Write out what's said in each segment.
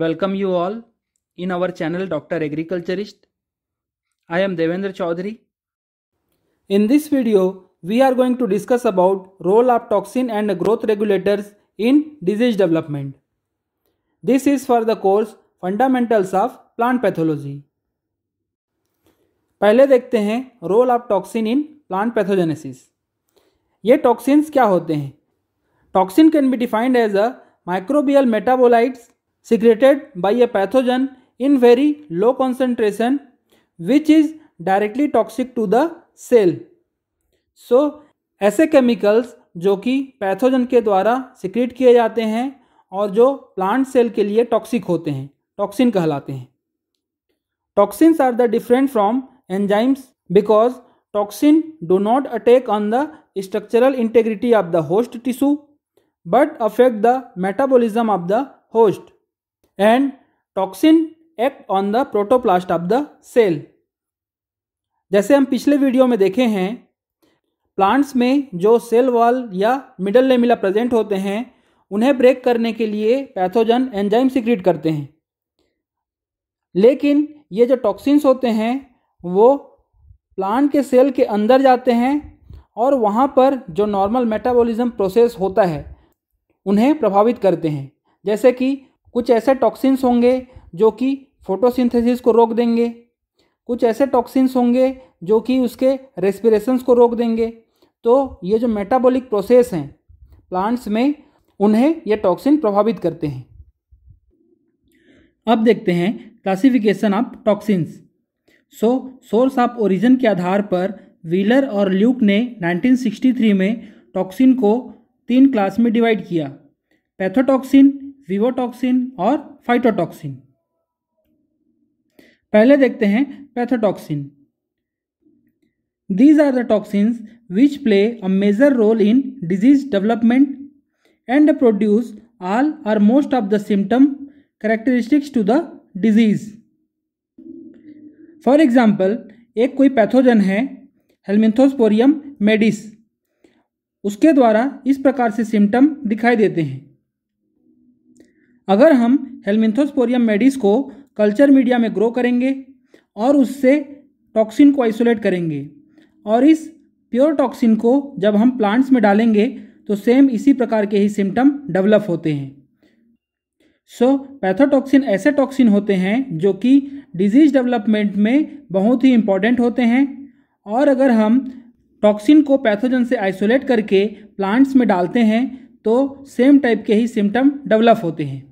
Welcome you all in our channel Dr. Agriculturist. I am Devendra Chaudhary. In this video, we are going to discuss about role of toxin and growth regulators in disease development. This is for the course Fundamentals of Plant Pathology. पहले देखते हैं role of toxin in plant pathogenesis ये toxins क्या होते हैं toxin can be defined as a microbial metabolites secreted by a pathogen in very low concentration which is directly toxic to the cell so ऐसे chemicals जो कि pathogen के द्वारा secrete किए जाते हैं और जो प्लांट सेल के लिए टॉक्सिक होते हैं टॉक्सिन कहलाते हैं toxins are the different from enzymes because toxin do not attack on the structural integrity of the host tissue but affect the metabolism of the host and toxin act on the protoplast of the cell जैसे हम पिछले video में देखे हैं plants में जो cell wall या middle lamella present होते हैं उन्हें ब्रेक करने के लिए पैथोजन एंजाइम सिक्रिएट करते हैं लेकिन ये जो टॉक्सिन्स होते हैं वो प्लांट के सेल के अंदर जाते हैं और वहाँ पर जो नॉर्मल मेटाबॉलिज्म प्रोसेस होता है उन्हें प्रभावित करते हैं जैसे कि कुछ ऐसे टॉक्सिन्स होंगे जो कि फोटोसिंथेसिस को रोक देंगे कुछ ऐसे टॉक्सिन्स होंगे जो कि उसके रेस्पिरेशंस को रोक देंगे तो ये जो मेटाबॉलिक प्रोसेस हैं प्लांट्स में उन्हें ये टॉक्सिन प्रभावित करते हैं अब देखते हैं classification of toxins so source of origin के आधार पर व्हीलर और ल्यूक ने 1963 में टॉक्सिन को तीन क्लास में डिवाइड किया पैथोटॉक्सिन रिवोटॉक्सिन और फाइटोटॉक्सिन पहले देखते हैं pathotoxin these are the toxins which play a major role in disease development and produce all or most of the symptom characteristics to the disease for example एक कोई पैथोजन है हेलमिथोस्पोरियम मेडिस उसके द्वारा इस प्रकार से सिम्टम दिखाई देते हैं अगर हम हेलमिंथोस्पोरियम मेडिस को कल्चर मीडिया में ग्रो करेंगे और उससे टॉक्सिन को आइसोलेट करेंगे और इस प्योर टॉक्सिन को जब हम प्लांट्स में डालेंगे तो सेम इसी प्रकार के ही सिम्टम डेवलप होते हैं सो so, पैथोटॉक्सिन ऐसे टॉक्सिन होते हैं जो कि डिजीज डेवलपमेंट में बहुत ही इम्पॉर्टेंट होते हैं और अगर हम टॉक्सिन को पैथोजन से आइसोलेट करके प्लांट्स में डालते हैं तो सेम टाइप के ही सिम्टम डेवलप होते हैं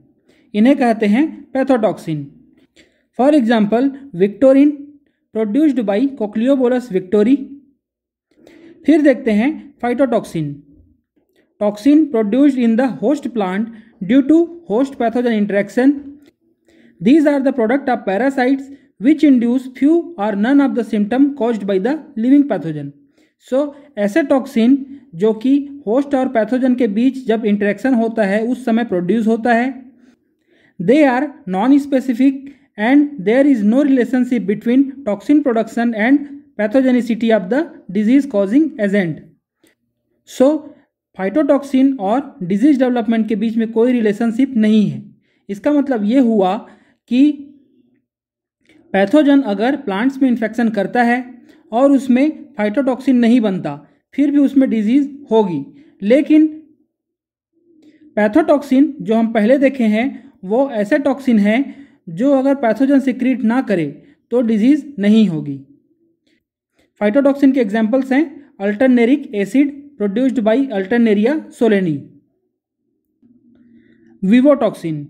इन्हें कहते हैं pathotoxin for example victorin produced by Cochliobolus victoriae फिर देखते हैं phytotoxin toxin produced in the host plant due to host pathogen interaction these are the product of parasites which induce few or none of the symptom caused by the living pathogen so ऐसे toxin जो कि host और pathogen के बीच जब interaction होता है उस समय प्रोड्यूस होता है they are non specific and there is no relationship between toxin production and pathogenicity of the disease causing agent so phytotoxin और डिजीज डेवलपमेंट के बीच में कोई रिलेशनशिप नहीं है इसका मतलब ये हुआ कि पैथोजन अगर प्लांट्स में इन्फेक्शन करता है और उसमें फाइटोटॉक्सिन नहीं बनता फिर भी उसमें डिजीज होगी लेकिन पैथोटॉक्सिन जो हम पहले देखे हैं वो ऐसे टॉक्सिन हैं जो अगर पैथोजन सिक्रीट ना करे तो डिजीज़ नहीं होगी फाइटोटॉक्सिन के एग्जाम्पल्स हैं alternaric acid produced by Alternaria solani vivotoxin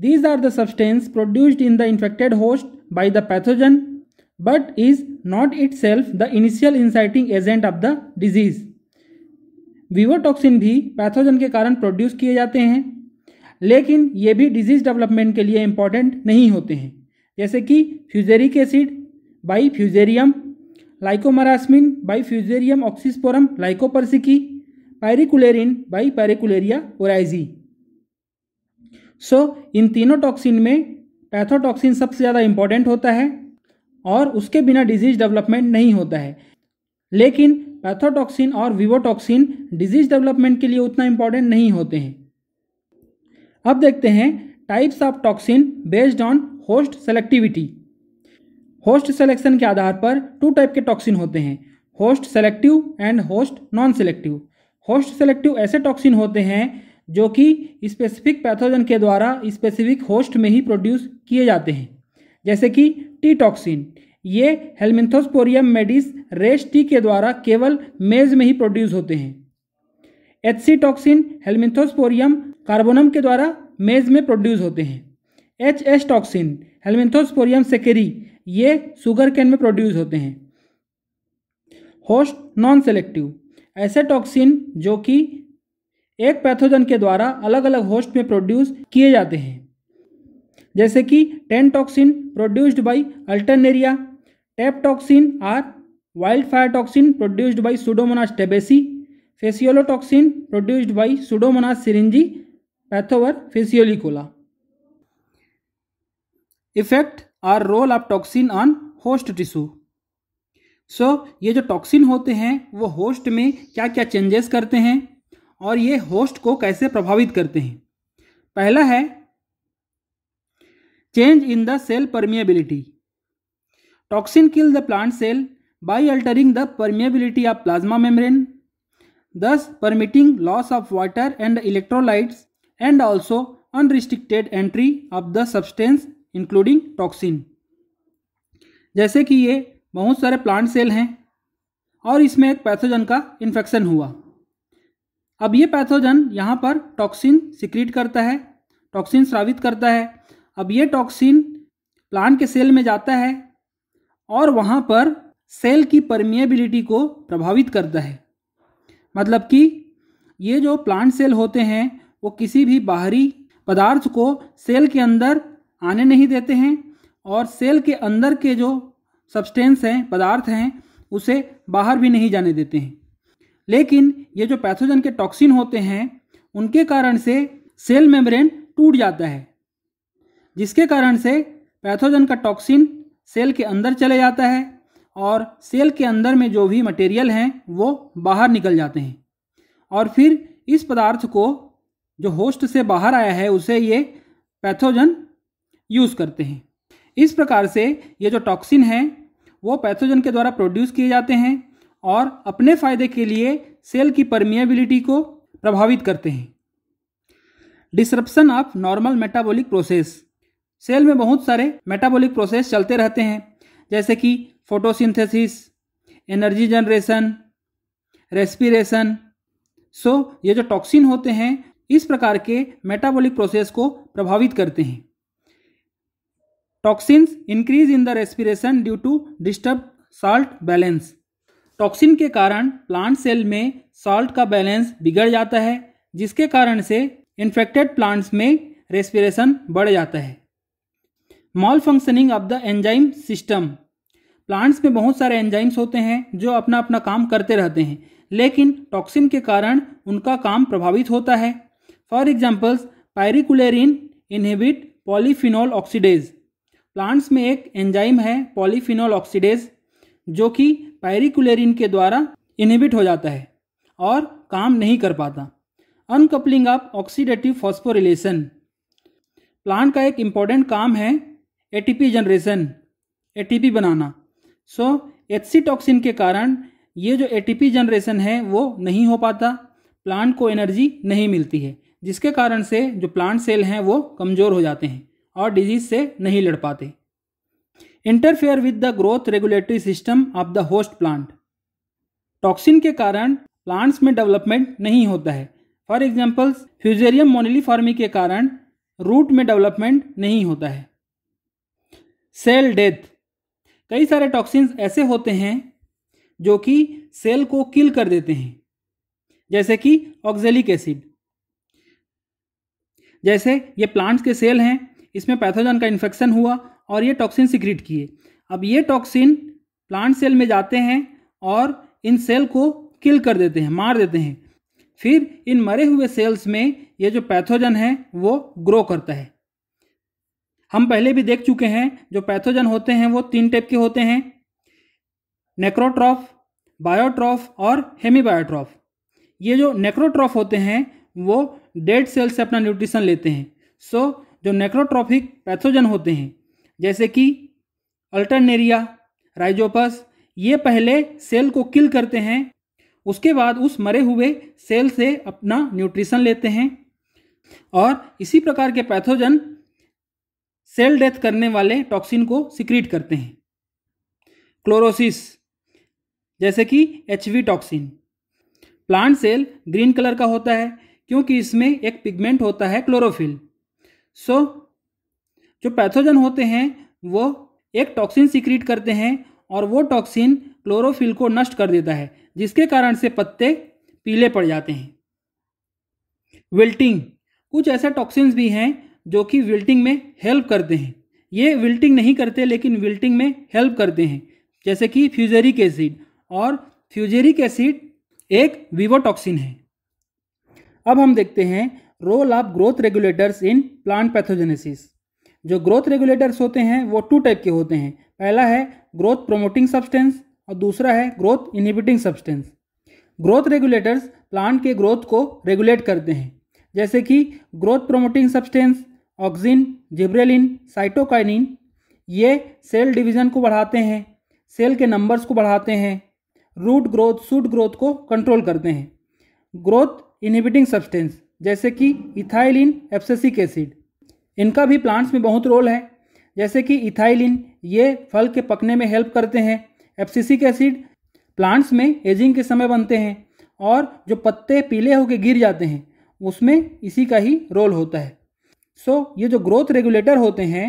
these are the substance produced in the infected host by the pathogen but is not itself the initial inciting agent of the disease vivotoxin भी pathogen के कारण produce किए जाते हैं लेकिन ये भी disease development के लिए इम्पॉर्टेंट नहीं होते हैं जैसे कि fusaric acid by Fusarium lycomarasmin by Fusarium oxysporum lycopersici piricularin by Pyricularia oryzae so इन तीनों टॉक्सिन में पैथोटॉक्सिन सबसे ज़्यादा इम्पॉर्टेंट होता है और उसके बिना डिजीज डेवलपमेंट नहीं होता है लेकिन पैथोटॉक्सिन और विवोटॉक्सिन डिजीज डेवलपमेंट के लिए उतना इम्पॉर्टेंट नहीं होते हैं अब देखते हैं types of toxin based on host selectivity host selection के आधार पर टू टाइप के टॉक्सिन होते हैं host selective and host non selective host selective ऐसे टॉक्सिन होते हैं जो कि स्पेसिफिक पैथोजन के द्वारा स्पेसिफिक होस्ट में ही प्रोड्यूस किए जाते हैं जैसे कि टी टॉक्सिन ये हेलमिंथोस्पोरियम मेडिस रेस टी के द्वारा केवल मेज में ही प्रोड्यूस होते हैं एच सी टॉक्सिन हेलमिंथोस्पोरियम कार्बोनम के द्वारा मेज में प्रोड्यूस होते हैं H S toxin Helminthosporium sacchari ये शुगर कैन में प्रोड्यूस होते हैं होस्ट नॉन सेलेक्टिव ऐसे टॉक्सिन जो कि एक पैथोजन के द्वारा अलग अलग होस्ट में प्रोड्यूस किए जाते हैं जैसे कि tentoxin produced by Alternaria टेप toxin or wildfire toxin produced by Pseudomonas tabaci phaseolotoxin produced by Pseudomonas syringae pathovar phaseolicola effect or role of toxin on host tissue so ये जो toxin होते हैं वो host में क्या क्या changes करते हैं और ये होस्ट को कैसे प्रभावित करते हैं पहला है change in the cell permeability toxin kill the plant cell by altering the permeability of plasma membrane thus permitting loss of water and electrolytes and also unrestricted entry of the substance including toxin जैसे कि ये बहुत सारे plant cell हैं और इसमें एक pathogen का इन्फेक्शन हुआ अब ये पैथोजन यहाँ पर टॉक्सिन सिक्रीट करता है टॉक्सिन स्रावित करता है अब ये टॉक्सिन प्लांट के सेल में जाता है और वहाँ पर सेल की परमिएबिलिटी को प्रभावित करता है मतलब कि ये जो प्लांट सेल होते हैं वो किसी भी बाहरी पदार्थ को सेल के अंदर आने नहीं देते हैं और सेल के अंदर के जो सब्सटेंस हैं पदार्थ हैं उसे बाहर भी नहीं जाने देते हैं लेकिन ये जो पैथोजन के टॉक्सिन होते हैं उनके कारण से सेल मेम्ब्रेन टूट जाता है जिसके कारण से पैथोजन का टॉक्सिन सेल के अंदर चले जाता है और सेल के अंदर में जो भी मटेरियल हैं वो बाहर निकल जाते हैं और फिर इस पदार्थ को जो होस्ट से बाहर आया है उसे ये पैथोजन यूज़ करते हैं इस प्रकार से ये जो टॉक्सिन है वो पैथोजन के द्वारा प्रोड्यूस किए जाते हैं और अपने फायदे के लिए सेल की परमिएबिलिटी को प्रभावित करते हैं disruption of normal metabolic process cell में बहुत सारे मेटाबॉलिक प्रोसेस चलते रहते हैं जैसे कि photosynthesis energy generation respiration so ये जो टॉक्सिन होते हैं इस प्रकार के मेटाबॉलिक प्रोसेस को प्रभावित करते हैं toxins increase in the respiration due to disturb salt balance toxin के कारण प्लांट सेल में सॉल्ट का बैलेंस बिगड़ जाता है जिसके कारण से इन्फेक्टेड प्लांट्स में रेस्पिरेशन बढ़ जाता है malfunctioning of the enzyme system plants में बहुत सारे एंजाइम्स होते हैं जो अपना अपना काम करते रहते हैं लेकिन टॉक्सिन के कारण उनका काम प्रभावित होता है for examples piricularin inhibit polyphenol oxidase plants में एक एंजाइम है पॉलीफिनोल ऑक्सीडेज जो कि पायरिकुलेरिन के द्वारा इनहिबिट हो जाता है और काम नहीं कर पाता uncoupling of oxidative phosphorylation plant का एक इम्पॉर्टेंट काम है एटीपी जनरेशन एटीपी बनाना सो एचसी टॉक्सिन के कारण ये जो एटीपी जनरेशन है वो नहीं हो पाता प्लांट को एनर्जी नहीं मिलती है जिसके कारण से जो प्लांट सेल हैं वो कमज़ोर हो जाते हैं और डिजीज से नहीं लड़ पाते interfere with the growth regulatory system of the host plant toxin के कारण प्लांट्स में डेवलपमेंट नहीं होता है फॉर एग्जाम्पल फ्यूजेरियम मोनिलीफॉर्मी के कारण रूट में डेवलपमेंट नहीं होता है सेल डेथ कई सारे टॉक्सिन्स ऐसे होते हैं जो कि सेल को किल कर देते हैं जैसे कि ऑक्जेलिक एसिड जैसे ये प्लांट्स के सेल हैं इसमें पैथोजन का इन्फेक्शन हुआ और ये टॉक्सिन सिक्रिट किए अब ये टॉक्सिन प्लांट सेल में जाते हैं और इन सेल को किल कर देते हैं मार देते हैं फिर इन मरे हुए सेल्स में ये जो पैथोजन है वो ग्रो करता है हम पहले भी देख चुके हैं जो पैथोजन होते हैं वो तीन टाइप के होते हैं नेक्रोट्रॉफ बायोट्रॉफ और हेमीबायोट्रॉफ ये जो नेक्रोट्रॉफ होते हैं वो डेड सेल से अपना न्यूट्रिशन लेते हैं सो so, जो नेक्रोट्रॉफिक पैथोजन होते हैं जैसे कि अल्टरनेरिया राइजोपस ये पहले सेल को किल करते हैं उसके बाद उस मरे हुए सेल से अपना न्यूट्रिशन लेते हैं और इसी प्रकार के पैथोजन सेल डेथ करने वाले टॉक्सिन को सिक्रीट करते हैं क्लोरोसिस जैसे कि H toxin plant cell green colour का होता है क्योंकि इसमें एक पिगमेंट होता है क्लोरोफिल सो so, जो पैथोजन होते हैं वो एक टॉक्सिन सिक्रीट करते हैं और वो टॉक्सिन क्लोरोफिल को नष्ट कर देता है जिसके कारण से पत्ते पीले पड़ जाते हैं विल्टिंग कुछ ऐसे टॉक्सिन्स भी हैं जो कि विल्टिंग में हेल्प करते हैं ये विल्टिंग नहीं करते लेकिन विल्टिंग में हेल्प करते हैं जैसे कि फ्यूजेरिक एसिड और फ्यूजेरिक एसिड एक विवोटॉक्सिन है अब हम देखते हैं role of growth regulators in plant pathogenesis जो ग्रोथ रेगुलेटर्स होते हैं वो टू टाइप के होते हैं पहला है ग्रोथ प्रोमोटिंग सब्सटेंस और दूसरा है growth inhibiting substance growth regulators plant के ग्रोथ को रेगुलेट करते हैं जैसे कि growth promoting substance auxin gibberellin cytokinin ये सेल डिवीज़न को बढ़ाते हैं सेल के नंबर्स को बढ़ाते हैं रूट ग्रोथ सूट ग्रोथ को कंट्रोल करते हैं ग्रोथ इनहिबिटिंग सब्सटेंस जैसे कि इथाइलिन एफ्सिक एसिड इनका भी प्लांट्स में बहुत रोल है जैसे कि इथाइलिन ये फल के पकने में हेल्प करते हैं एप्सिसिक एसिड प्लांट्स में एजिंग के समय बनते हैं और जो पत्ते पीले होकर गिर जाते हैं उसमें इसी का ही रोल होता है सो so, ये जो ग्रोथ रेगुलेटर होते हैं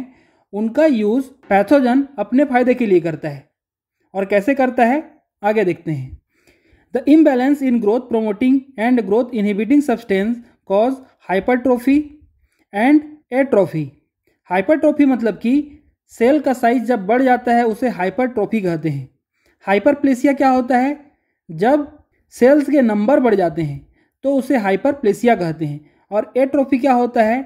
उनका यूज़ पैथोजन अपने फायदे के लिए करता है और कैसे करता है आगे देखते हैं The imbalance in growth promoting and growth inhibiting substance cause hypertrophy and atrophy hypertrophy मतलब कि सेल का साइज जब बढ़ जाता है उसे हाइपरट्रोफी कहते हैं हाइपरप्लेसिया क्या होता है जब सेल्स के नंबर बढ़ जाते हैं तो उसे हाइपरप्लेसिया कहते हैं और एट्रोफी क्या होता है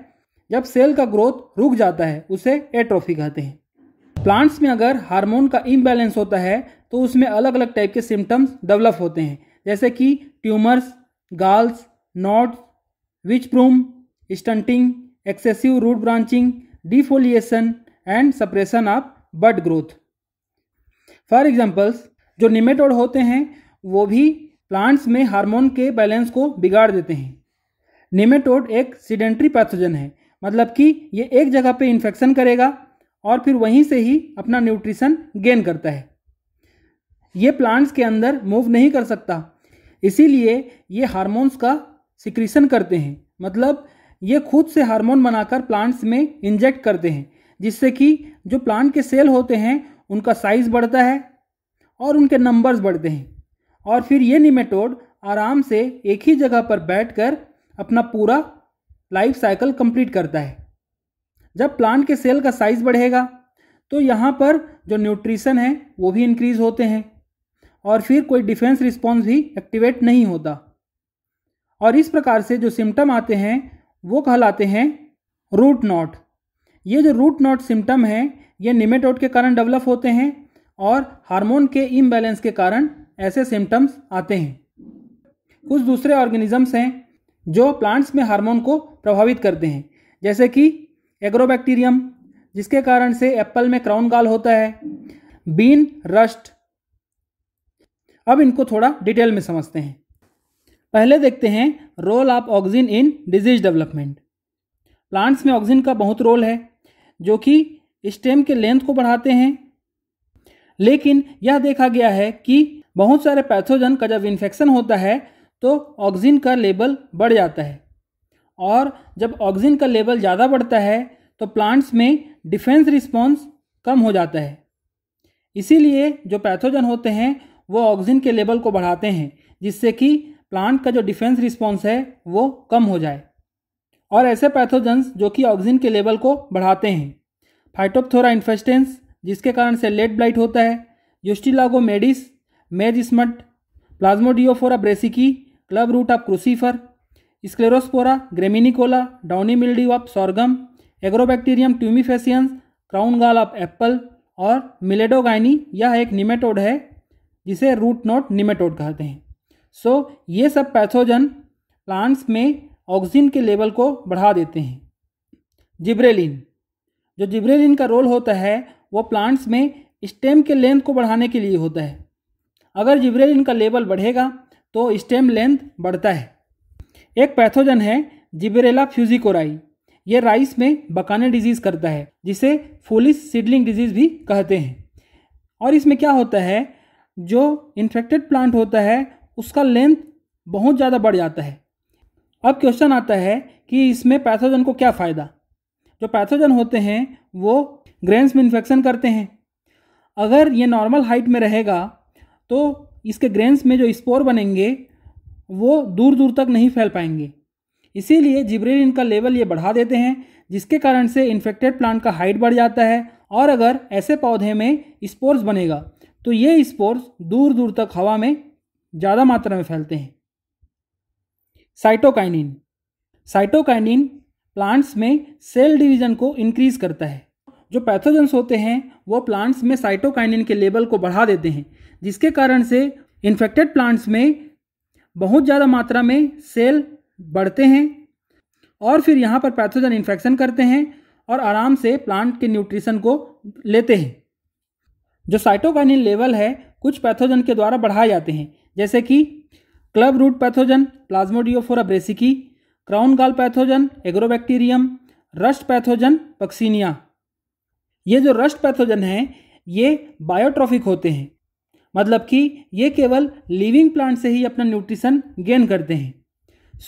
जब सेल का ग्रोथ रुक जाता है उसे एट्रोफी कहते हैं प्लांट्स में अगर हार्मोन का इम्बैलेंस होता है तो उसमें अलग अलग टाइप के सिम्टम्स डेवलप होते हैं जैसे कि tumours galls knots witch broom stunting excessive root branching defoliation and suppression of bud growth for examples जो निमेटोड होते हैं वो भी प्लांट्स में हार्मोन के बैलेंस को बिगाड़ देते हैं निमेटोड एक सीडेंट्री पैथोजन है मतलब कि ये एक जगह पे इन्फेक्शन करेगा और फिर वहीं से ही अपना न्यूट्रिशन गेन करता है ये प्लांट्स के अंदर मूव नहीं कर सकता इसीलिए ये हार्मोन्स का सिक्रीशन करते हैं मतलब ये खुद से हार्मोन बनाकर प्लांट्स में इंजेक्ट करते हैं जिससे कि जो प्लांट के सेल होते हैं उनका साइज़ बढ़ता है और उनके नंबर्स बढ़ते हैं और फिर ये निमेटोड आराम से एक ही जगह पर बैठकर अपना पूरा लाइफ साइकिल कंप्लीट करता है जब प्लांट के सेल का साइज बढ़ेगा तो यहाँ पर जो न्यूट्रिशन है वो भी इंक्रीज होते हैं और फिर कोई डिफेंस रिस्पॉन्स भी एक्टिवेट नहीं होता और इस प्रकार से जो सिम्टम आते हैं वो कहलाते हैं रूट नॉट ये जो रूट नॉट सिम्टम है ये निमेटोड के कारण डेवलप होते हैं और हार्मोन के इम्बैलेंस के कारण ऐसे सिम्टम्स आते हैं कुछ दूसरे ऑर्गेनिजम्स हैं जो प्लांट्स में हार्मोन को प्रभावित करते हैं जैसे कि एग्रोबैक्टीरियम जिसके कारण से एप्पल में क्राउन गाल होता है बीन रस्ट अब इनको थोड़ा डिटेल में समझते हैं पहले देखते हैं role of oxygen in disease development plants में ऑक्सीजन का बहुत रोल है जो कि स्टेम के लेंथ को बढ़ाते हैं लेकिन यह देखा गया है कि बहुत सारे पैथोजन का जब इन्फेक्शन होता है तो ऑक्सीजन का लेवल बढ़ जाता है और जब ऑक्सीजन का लेवल ज़्यादा बढ़ता है तो प्लांट्स में डिफेंस रिस्पॉन्स कम हो जाता है इसीलिए जो पैथोजन होते हैं वो ऑक्सीजन के लेवल को बढ़ाते हैं जिससे कि प्लांट का जो डिफेंस रिस्पॉन्स है वो कम हो जाए और ऐसे पैथोजन्स जो कि ऑक्सीजन के लेवल को बढ़ाते हैं फाइटोपथोरा इन्फेस्टेंस जिसके कारण से लेट ब्लाइट होता है Ustilago maydis maize smut Plasmodiophora brassicae club root of crucifer Sclerospora graminicola downy mildew of sorghum Agrobacterium tumefaciens crown gall of apple और मिलेडोगाइनी यह एक निमेटोड है जिसे रूट नोट निमेटोड कहते हैं सो so, ये सब पैथोजन प्लांट्स में ऑक्सीजन के लेवल को बढ़ा देते हैं जिब्रेलिन जो जिब्रेलिन का रोल होता है वो प्लांट्स में स्टेम के लेंथ को बढ़ाने के लिए होता है अगर जिब्रेलिन का लेवल बढ़ेगा तो स्टेम लेंथ बढ़ता है एक पैथोजन है जिबेरेला फ्यूजिकोराई ये राइस में बकाने डिजीज़ करता है जिसे फोलिस सीडलिंग डिजीज़ भी कहते हैं और इसमें क्या होता है जो इन्फेक्टेड प्लांट होता है उसका लेंथ बहुत ज़्यादा बढ़ जाता है अब क्वेश्चन आता है कि इसमें पैथोजन को क्या फ़ायदा जो पैथोजन होते हैं वो ग्रेन्स में इन्फेक्शन करते हैं अगर ये नॉर्मल हाइट में रहेगा तो इसके ग्रेन्स में जो स्पोर बनेंगे वो दूर दूर तक नहीं फैल पाएंगे इसीलिए जिब्रेलिन इनका लेवल ये बढ़ा देते हैं जिसके कारण से इन्फेक्टेड प्लांट का हाइट बढ़ जाता है और अगर ऐसे पौधे में स्पोर्स बनेगा तो ये स्पोर्स दूर दूर तक हवा में ज़्यादा मात्रा में फैलते हैं साइटोकाइनिन साइटोकाइनिन प्लांट्स में सेल डिवीजन को इंक्रीज करता है जो पैथोजेंस होते हैं वो प्लांट्स में साइटोकाइनिन के लेवल को बढ़ा देते हैं जिसके कारण से इन्फेक्टेड प्लांट्स में बहुत ज़्यादा मात्रा में सेल बढ़ते हैं और फिर यहाँ पर पैथोजन इन्फेक्शन करते हैं और आराम से प्लांट के न्यूट्रिशन को लेते हैं जो साइटोकाइनिन लेवल है कुछ पैथोजन के द्वारा बढ़ाए जाते हैं जैसे कि club root pathogen Plasmodiophora brassicae crown gall pathogen Agrobacterium rust pathogen Puccinia ये जो रस्ट पैथोजन हैं ये बायोट्रॉफिक होते हैं मतलब कि ये केवल लिविंग प्लांट से ही अपना न्यूट्रिशन गेन करते हैं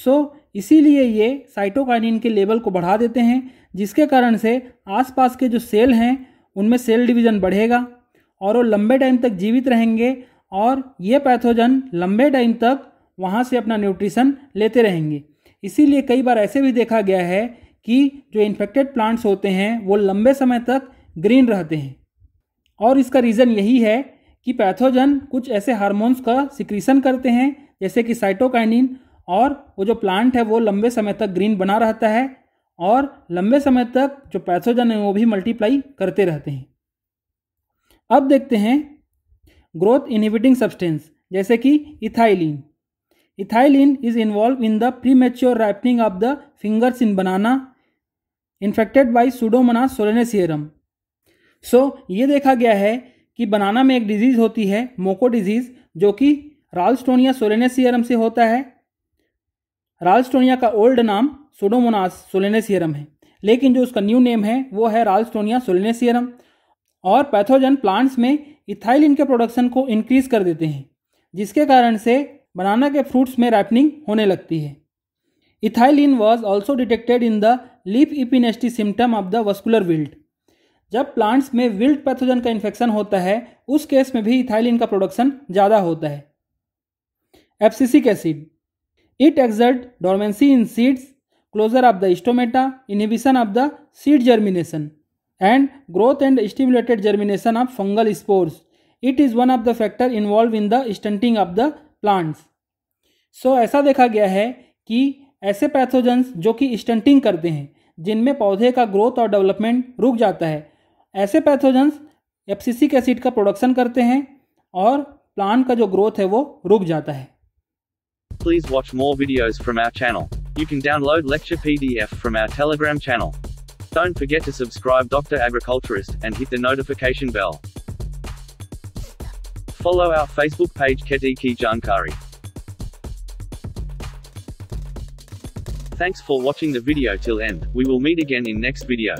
सो so, इसीलिए ये साइटोकाइनिन के लेवल को बढ़ा देते हैं जिसके कारण से आसपास के जो सेल हैं उनमें सेल डिवीज़न बढ़ेगा और वो लंबे टाइम तक जीवित रहेंगे और ये पैथोजन लंबे टाइम तक वहाँ से अपना न्यूट्रिशन लेते रहेंगे इसीलिए कई बार ऐसे भी देखा गया है कि जो इन्फेक्टेड प्लांट्स होते हैं वो लंबे समय तक ग्रीन रहते हैं और इसका रीज़न यही है कि पैथोजन कुछ ऐसे हार्मोन्स का सिक्रीसन करते हैं जैसे कि साइटोकाइनिन और वो जो प्लांट है वो लंबे समय तक ग्रीन बना रहता है और लंबे समय तक जो पैथोजन है वो भी मल्टीप्लाई करते रहते हैं अब देखते हैं ग्रोथ इनहिबिटिंग सब्सटेंस जैसे कि ethylene ethylene is involve in the premature ripening of the fingers in banana infected by Pseudomonas solanacearum so ये देखा गया है कि बनाना में एक डिजीज़ होती है मोको डिजीज़ जो कि रालस्टोनिया सोलेनेसियरम से होता है रालस्टोनिया का ओल्ड नाम सोडोमोनास सोलेनेसियरम है लेकिन जो उसका न्यू नेम है वो है रालस्टोनिया सोलेनेसियरम और पैथोजन प्लांट्स में इथाइलिन के प्रोडक्शन को इंक्रीज कर देते हैं जिसके कारण से बनाना के फ्रूट्स में रैपनिंग होने लगती है ethylene was also detected in the leaf epinasty symptom of the vascular wilt जब प्लांट्स में विल्ड पैथोजन का इन्फेक्शन होता है उस केस में भी इथाइलिन का प्रोडक्शन ज़्यादा होता है abscisic acid it exert dormancy in seeds closure of the stomata inhibition of the seed germination and growth and stimulated germination of fungal spores it is one of the factor involve in the stunting of the plants so ऐसा देखा गया है कि ऐसे pathogens जो कि stunting करते हैं जिनमें पौधे का ग्रोथ और डेवलपमेंट रुक जाता है ऐसे पैथोजन्स एप्सिसिक एसिड का प्रोडक्शन करते हैं और प्लांट का जो ग्रोथ है वो रुक जाता है please watch more video from our channel you can download lecture PDF from our Telegram channel don't forget to subscribe Doctor Agriculturist and hit the notification bell follow our Facebook page खेती की जानकारी Thanks for watching the video till end. We will meet again in next video.